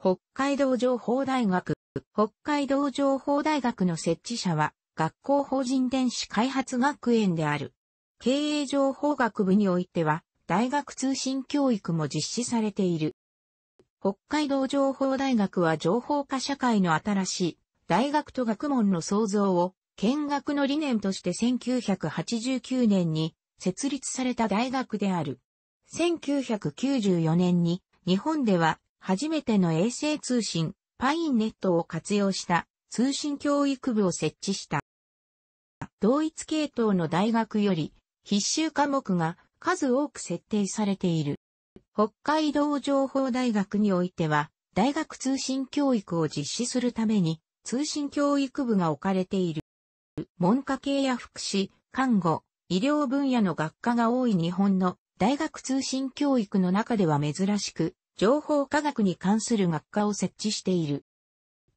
北海道情報大学。北海道情報大学の設置者は、学校法人電子開発学園である。経営情報学部においては、大学通信教育も実施されている。北海道情報大学は情報化社会の新しい大学と学問の創造を見学の理念として1989年に設立された大学である。1994年に日本では初めての衛星通信、パインネットを活用した通信教育部を設置した。同一系統の大学より必修科目が数多く設定されている。北海道情報大学においては、大学通信教育を実施するために通信教育部が置かれている。文科系や福祉、看護、医療分野の学科が多い日本の大学通信教育の中では珍しく、情報科学に関する学科を設置している。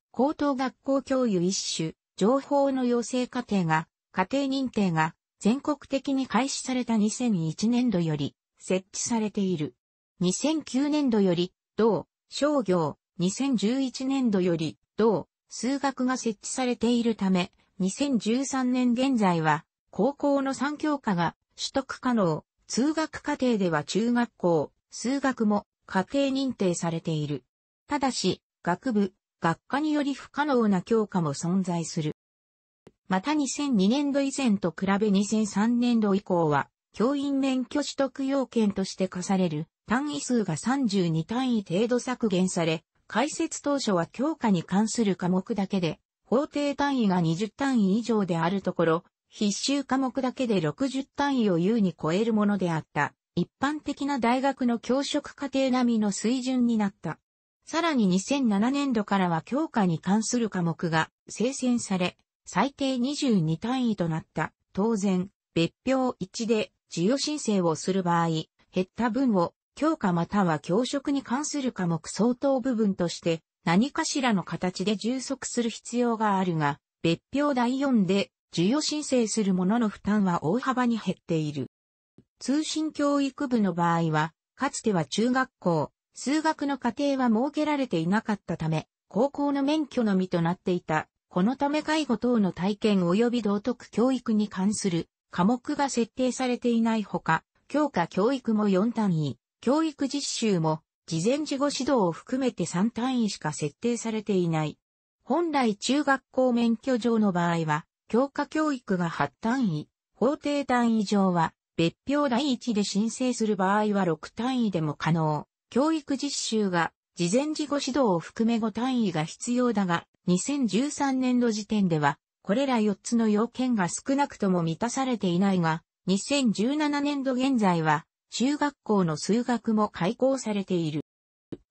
高等学校教諭一種、情報の養成課程が、課程認定が全国的に開始された2001年度より設置されている。2009年度より、同、商業、2011年度より、同、数学が設置されているため、2013年現在は、高校の3教科が取得可能、通学課程では中学校、数学も、家庭認定されている。ただし、学部、学科により不可能な教科も存在する。また2002年度以前と比べ2003年度以降は、教員免許取得要件として課される単位数が32単位程度削減され、解説当初は教科に関する科目だけで、法定単位が20単位以上であるところ、必修科目だけで60単位を優に超えるものであった。一般的な大学の教職課程並みの水準になった。さらに2007年度からは教科に関する科目が生鮮され、最低22単位となった。当然、別表1で授与申請をする場合、減った分を教科または教職に関する科目相当部分として何かしらの形で充足する必要があるが、別表第4で授与申請するものの負担は大幅に減っている。通信教育部の場合は、かつては中学校、数学の課程は設けられていなかったため、高校の免許のみとなっていた。このため介護等の体験及び道徳教育に関する科目が設定されていないほか、教科教育も4単位、教育実習も事前事後指導を含めて3単位しか設定されていない。本来中学校免許上の場合は、教科教育が8単位、法定単位上は別表第一で申請する場合は6単位でも可能。教育実習が、事前事後指導を含め5単位が必要だが、2013年度時点では、これら4つの要件が少なくとも満たされていないが、2017年度現在は、中学校の数学も開講されている。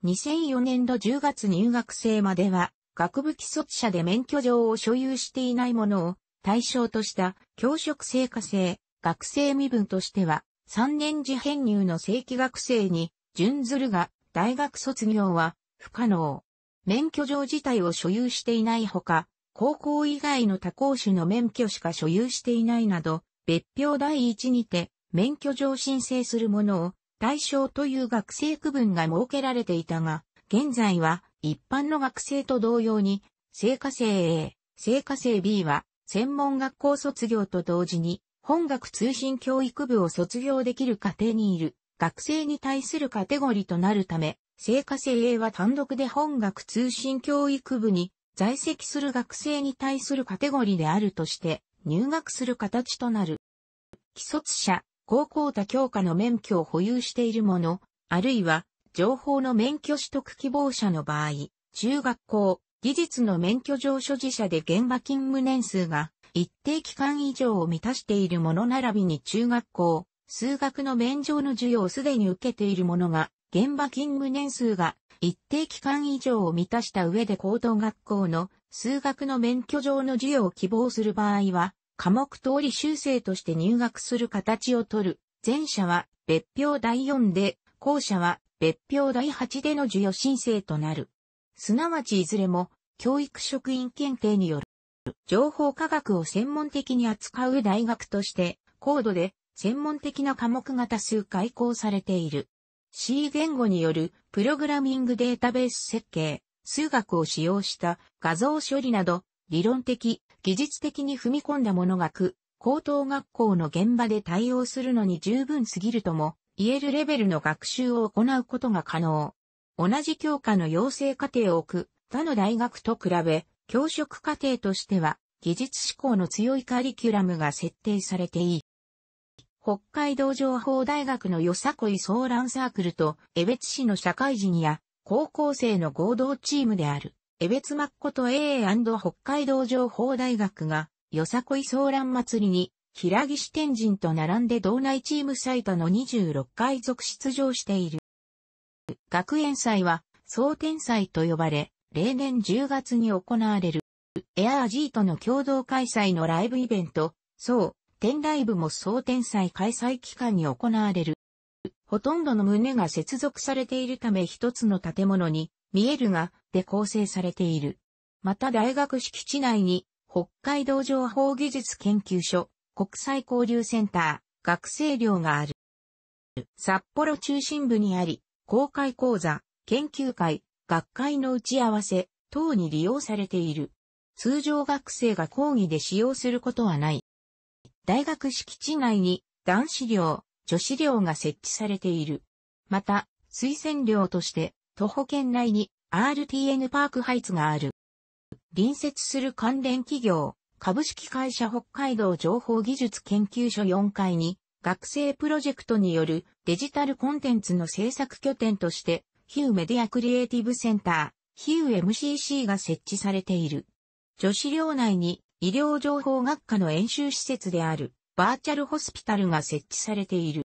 2004年度10月入学生までは、学部基礎者で免許状を所有していないものを対象とした教職生化制、学生身分としては、3年次編入の正規学生に準ずるが、大学卒業は不可能。免許状自体を所有していないほか、高校以外の他校種の免許しか所有していないなど、別表第一にて免許状申請するものを対象という学生区分が設けられていたが、現在は一般の学生と同様に、生科生 A、生科生 B は専門学校卒業と同時に本学通信教育部を卒業できる家庭にいる学生に対するカテゴリーとなるため、聖火精鋭は単独で本学通信教育部に在籍する学生に対するカテゴリーであるとして入学する形となる。既卒者、高校他教科の免許を保有している者、あるいは情報の免許取得希望者の場合、中学校、技術の免許上所持者で現場勤務年数が一定期間以上を満たしているもの並びに中学校、数学の免状の授与をすでに受けているものが、現場勤務年数が一定期間以上を満たした上で高等学校の数学の免許上の授与を希望する場合は、科目通り修正として入学する形をとる。前者は別表第4で、後者は別表第8での授与申請となる。すなわちいずれも教育職員検定による情報科学を専門的に扱う大学として、高度で専門的な科目が多数開講されている。C 言語によるプログラミングデータベース設計、数学を使用した画像処理など、理論的、技術的に踏み込んだものが区、高等学校の現場で対応するのに十分すぎるとも、言えるレベルの学習を行うことが可能。同じ教科の養成課程を置く他の大学と比べ、教職課程としては、技術志向の強いカリキュラムが設定されていい。北海道情報大学のよさこいソーランサークルと、江別市の社会人や高校生の合同チームである、江別マッコと AA& 北海道情報大学が、よさこいソーラン祭りに、平岸天神と並んで道内チーム最多の26回続出場している。学園祭は、総天祭と呼ばれ、例年10月に行われる、エアージーとの共同開催のライブイベント、そう、天ライブも総天祭開催期間に行われる。ほとんどの胸が接続されているため一つの建物に、見えるが、で構成されている。また大学敷地内に、北海道情報技術研究所、国際交流センター、学生寮がある。札幌中心部にあり、公開講座、研究会、学会の打ち合わせ等に利用されている。通常学生が講義で使用することはない。大学敷地内に男子寮、女子寮が設置されている。また、推薦寮として徒歩圏内に RTN パークハイツがある。隣接する関連企業、株式会社北海道情報技術研究所4階に学生プロジェクトによるデジタルコンテンツの制作拠点としてヒューメディアクリエイティブセンター、ヒュー MCC が設置されている。女子寮内に医療情報学科の演習施設であるバーチャルホスピタルが設置されている。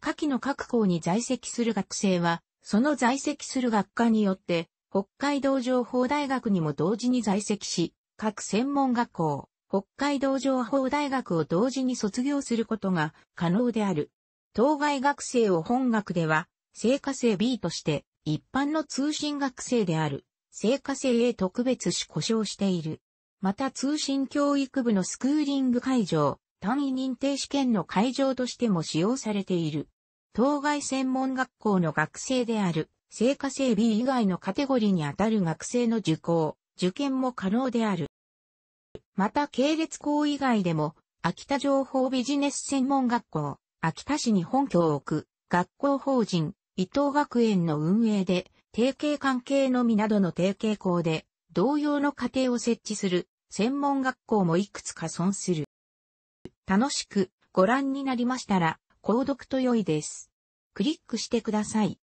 下記の各校に在籍する学生は、その在籍する学科によって、北海道情報大学にも同時に在籍し、各専門学校、北海道情報大学を同時に卒業することが可能である。当該学生を本学では、生価性 B として、一般の通信学生である、生価性 A 特別し故障している。また通信教育部のスクーリング会場、単位認定試験の会場としても使用されている。当該専門学校の学生である、生価性 B 以外のカテゴリーにあたる学生の受講、受験も可能である。また系列校以外でも、秋田情報ビジネス専門学校、秋田市に本拠を置く、学校法人、伊藤学園の運営で、提携関係のみなどの提携校で、同様の課程を設置する、専門学校もいくつか存する。楽しくご覧になりましたら、購読と良いです。クリックしてください。